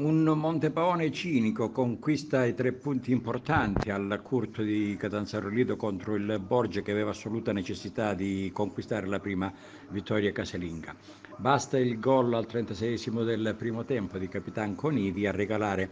Un Montepaone cinico conquista i tre punti importanti al curto di Catanzaro Lido contro il Borgia che aveva assoluta necessità di conquistare la prima vittoria casalinga. Basta il gol al 36 del primo tempo di Capitan Conidi a regalare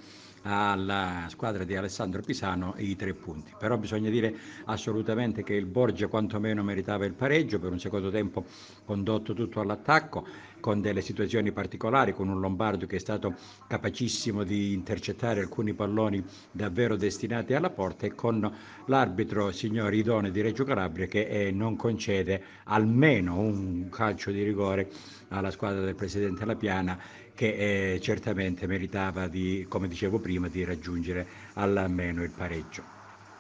alla squadra di Alessandro Pisano i tre punti. Però bisogna dire assolutamente che il Borgia quantomeno meritava il pareggio per un secondo tempo condotto tutto all'attacco con delle situazioni particolari, con un Lombardo che è stato capacissimo di intercettare alcuni palloni davvero destinati alla porta e con l'arbitro signor Idone di Reggio Calabria che eh, non concede almeno un calcio di rigore alla squadra del presidente La Piana che eh, certamente meritava, di, come dicevo prima, di raggiungere almeno il pareggio.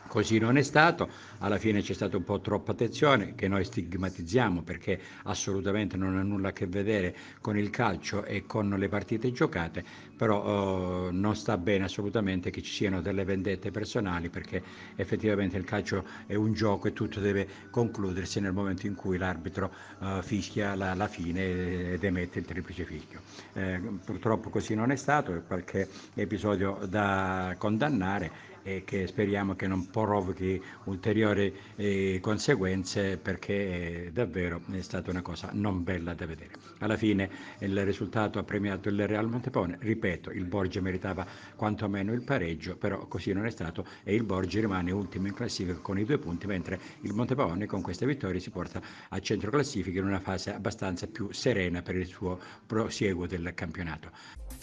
Così non è stato, alla fine c'è stata un po' troppa attenzione che noi stigmatizziamo perché assolutamente non ha nulla a che vedere con il calcio e con le partite giocate, però eh, non sta bene assolutamente che ci siano delle vendette personali perché effettivamente il calcio è un gioco e tutto deve concludersi nel momento in cui l'arbitro eh, fischia la, la, fine ed emette il triplice fischio. Eh, purtroppo così non è stato, è qualche episodio da condannare e che speriamo che non provochi ulteriori eh, conseguenze perché eh, davvero è stata una cosa non bella da vedere. Alla fine il risultato ha premiato il Real Montepone, ripeto, il Borgia meritava quantomeno il pareggio, però così non è stato e il Borgia rimane ultimo in classifica con i due punti, mentre il Montepone con questa vittoria si porta a centro classifica in una fase abbastanza più serena per il suo prosieguo del campionato.